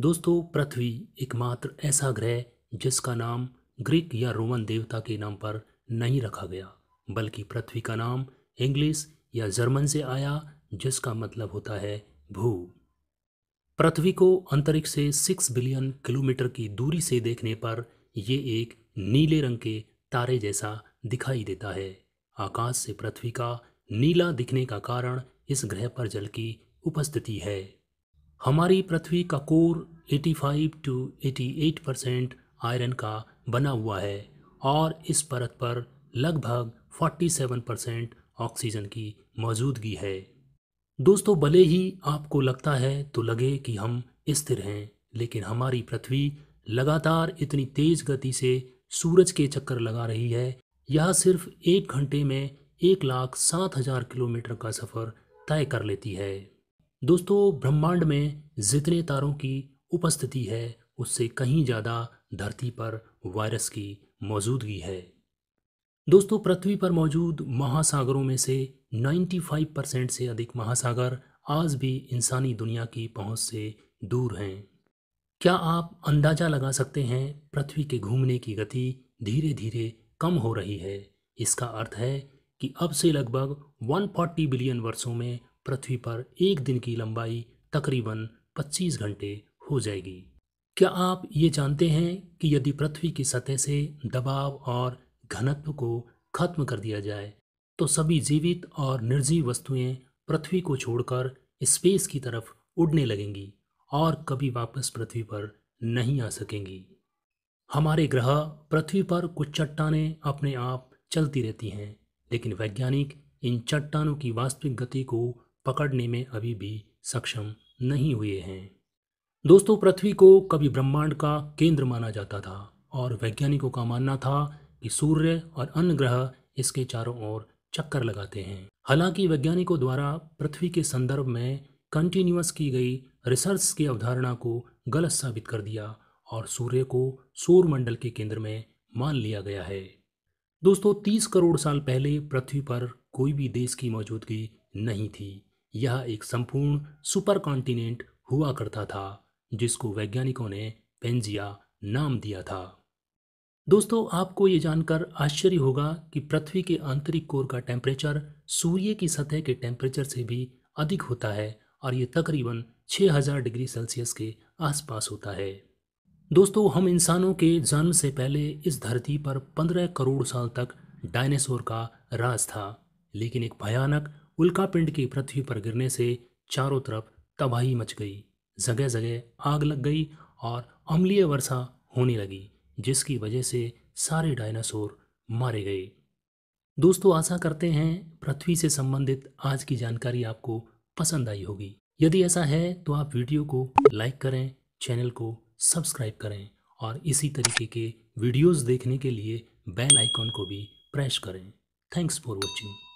दोस्तों पृथ्वी एकमात्र ऐसा ग्रह जिसका नाम ग्रीक या रोमन देवता के नाम पर नहीं रखा गया बल्कि पृथ्वी का नाम इंग्लिश या जर्मन से आया जिसका मतलब होता है भू पृथ्वी को अंतरिक्ष से सिक्स बिलियन किलोमीटर की दूरी से देखने पर यह एक नीले रंग के तारे जैसा दिखाई देता है आकाश से पृथ्वी का नीला दिखने का कारण इस ग्रह पर जल की उपस्थिति है हमारी पृथ्वी का कोर 85 टू 88 परसेंट आयरन का बना हुआ है और इस परत पर लगभग 47 परसेंट ऑक्सीजन की मौजूदगी है दोस्तों भले ही आपको लगता है तो लगे कि हम स्थिर हैं लेकिन हमारी पृथ्वी लगातार इतनी तेज गति से सूरज के चक्कर लगा रही है यह सिर्फ एक घंटे में एक लाख सात हजार किलोमीटर का सफ़र तय कर लेती है दोस्तों ब्रह्मांड में जितने तारों की उपस्थिति है उससे कहीं ज़्यादा धरती पर वायरस की मौजूदगी है दोस्तों पृथ्वी पर मौजूद महासागरों में से 95 परसेंट से अधिक महासागर आज भी इंसानी दुनिया की पहुंच से दूर हैं क्या आप अंदाज़ा लगा सकते हैं पृथ्वी के घूमने की गति धीरे धीरे कम हो रही है इसका अर्थ है कि अब से लगभग 140 बिलियन वर्षों में पृथ्वी पर एक दिन की लंबाई तकरीबन 25 घंटे हो जाएगी क्या आप ये जानते हैं कि यदि पृथ्वी की सतह से दबाव और घनत्व को खत्म कर दिया जाए तो सभी जीवित और निर्जीव वस्तुएं पृथ्वी को छोड़कर स्पेस की तरफ उड़ने लगेंगी और कभी वापस पृथ्वी पर नहीं आ सकेंगी हमारे ग्रह पृथ्वी पर कुछ चट्टानें अपने आप चलती रहती हैं लेकिन वैज्ञानिक इन चट्टानों की वास्तविक गति को पकड़ने में अभी भी सक्षम नहीं हुए हैं दोस्तों पृथ्वी को कभी ब्रह्मांड का केंद्र माना जाता था और वैज्ञानिकों का मानना था कि सूर्य और अन्य ग्रह इसके चारों ओर चक्कर लगाते हैं हालांकि वैज्ञानिकों द्वारा पृथ्वी के संदर्भ में कंटिन्यूस की गई रिसर्च की अवधारणा को गलत साबित कर दिया और सूर्य को सौरमंडल के केंद्र में मान लिया गया है दोस्तों 30 करोड़ साल पहले पृथ्वी पर कोई भी देश की मौजूदगी नहीं थी यह एक संपूर्ण सुपर कॉन्टिनेंट हुआ करता था जिसको वैज्ञानिकों ने पेंजिया नाम दिया था दोस्तों आपको ये जानकर आश्चर्य होगा कि पृथ्वी के आंतरिक कोर का टेम्परेचर सूर्य की सतह के टेम्परेचर से भी अधिक होता है और ये तकरीबन 6000 डिग्री सेल्सियस के आसपास होता है दोस्तों हम इंसानों के जन्म से पहले इस धरती पर 15 करोड़ साल तक डायनासोर का राज था लेकिन एक भयानक उल्कापिंड की पृथ्वी पर गिरने से चारों तरफ तबाही मच गई जगह जगह आग लग गई और अम्लीय वर्षा होने लगी जिसकी वजह से सारे डायनासोर मारे गए दोस्तों आशा करते हैं पृथ्वी से संबंधित आज की जानकारी आपको पसंद आई होगी यदि ऐसा है तो आप वीडियो को लाइक करें चैनल को सब्सक्राइब करें और इसी तरीके के वीडियोस देखने के लिए बेल आइकॉन को भी प्रेस करें थैंक्स फॉर वॉचिंग